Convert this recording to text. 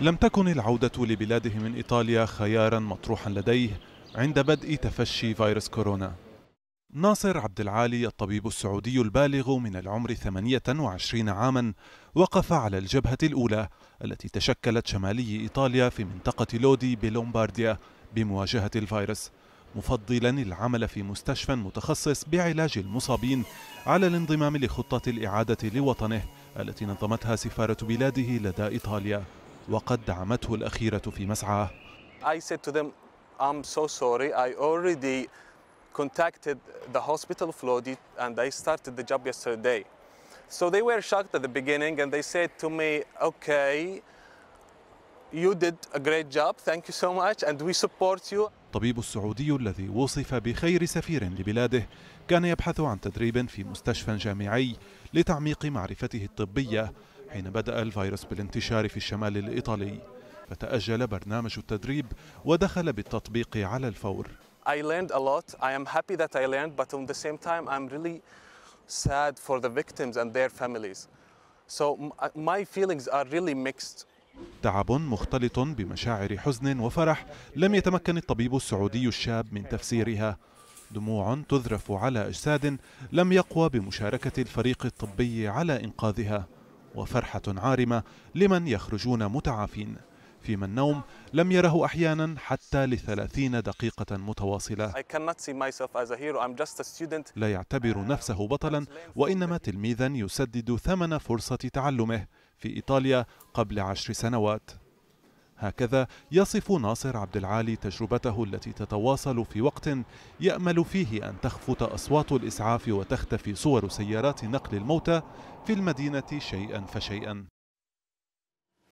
لم تكن العودة لبلاده من إيطاليا خيارا مطروحا لديه عند بدء تفشي فيروس كورونا ناصر عبد العالي الطبيب السعودي البالغ من العمر 28 عاما وقف على الجبهة الأولى التي تشكلت شمالي إيطاليا في منطقة لودي بلومبارديا بمواجهة الفيروس مفضلا العمل في مستشفى متخصص بعلاج المصابين على الانضمام لخطة الإعادة لوطنه التي نظمتها سفارة بلاده لدى إيطاليا وقد دعمته الأخيرة في مسعاه I said to them, I'm so sorry, I already contacted the hospital of Lodi and I started the job yesterday. So they were shocked at the beginning and they said to me, okay, you did a great job, thank you so much and we support you. الطبيب السعودي الذي وصف بخير سفير لبلاده كان يبحث عن تدريب في مستشفى جامعي لتعميق معرفته الطبية حين بدأ الفيروس بالانتشار في الشمال الإيطالي فتأجل برنامج التدريب ودخل بالتطبيق على الفور I learned a lot. I am happy that I learned, but on the same time, I'm really sad for the victims and their families. So uh, my feelings are really mixed. تعب مختلط بمشاعر حزن وفرح لم يتمكن الطبيب السعودي الشاب من تفسيرها دموع تذرف على أجساد لم يقوى بمشاركة الفريق الطبي على إنقاذها وفرحة عارمة لمن يخرجون متعافين فيما النوم لم يره أحيانا حتى لثلاثين دقيقة متواصلة لا يعتبر نفسه بطلا وإنما تلميذا يسدد ثمن فرصة تعلمه في إيطاليا قبل عشر سنوات هكذا يصف ناصر عبد العالي تجربته التي تتواصل في وقت يأمل فيه أن تخفت أصوات الإسعاف وتختفي صور سيارات نقل الموتى في المدينة شيئا فشيئا